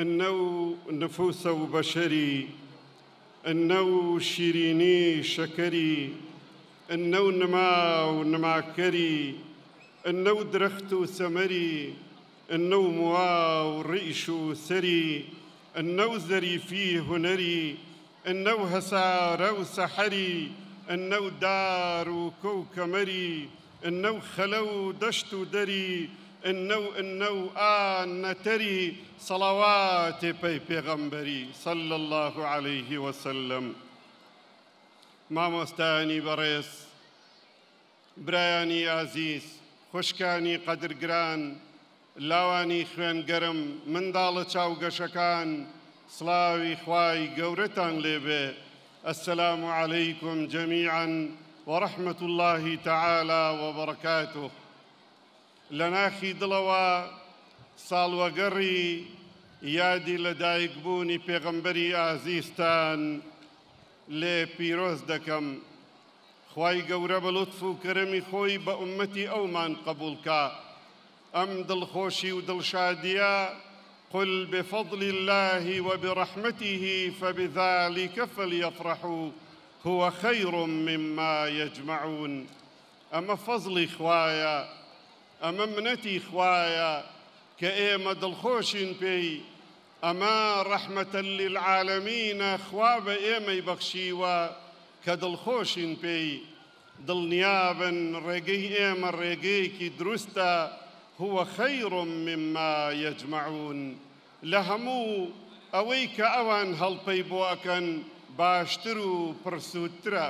انو نفوس بشري انو شيريني شكري انو نما ونماكري انو درخت ثمري أنو موا ورئش انو زري زريفي هنري انو هسار وسحري انو دار وكوكمري انو خلو دشت دري النو النو آن تري صلوات بي بيغمبري صلى الله عليه وسلم ما مستاني بريس عزيز خشكاني قدر جران لاواني خوان قرم من دالة منداڵە چاوگەشەکان صلاوي خواي قورتان لبي السلام عليكم جميعا ورحمة الله تعالى وبركاته لە ناخی دڵەوە ساڵوەگەڕی یادی لەدایکبوونی پێغەمبەری ئازیستان لێ پیرۆز دەکەم خی گەورە بە كرمي و بأمتي خۆی بە قبول ئەومان ام دل دڵخۆشی و دڵشادیە قل بفضل الله وبرحمته فبذلك فليفرحوا هو خير مما يجمعون أما فضل إخوايا ئەمە منەتی خوایە کە ئێمە دڵخۆشین پێی ئەمە ڕەحمەتە للعاالەمینە خوا بە ئێمەی بەخشیوە کە دڵخۆشین پێی دڵنیابن ڕێگەی ئێمە ڕێگەیەکی دروستە هو خەیڕ مما یەجمعون لە هەموو ئەوەی کە ئەوان هەڵپەی بۆەکەن باشتر و پرسووترە.